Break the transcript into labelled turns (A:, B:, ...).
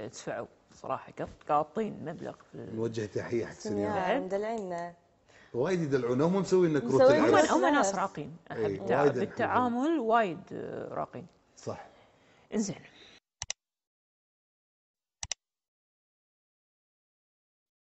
A: دفعوا
B: صراحه قاطين
C: مبلغ في نوجه
D: تحيه حق سنيان
E: يعني مدلعنا
B: وايد يدلعون هم مسوين لنا كروت
F: هم
E: هم ناس
G: راقين إيه، بالتعامل وايد آه، راقين صح انزين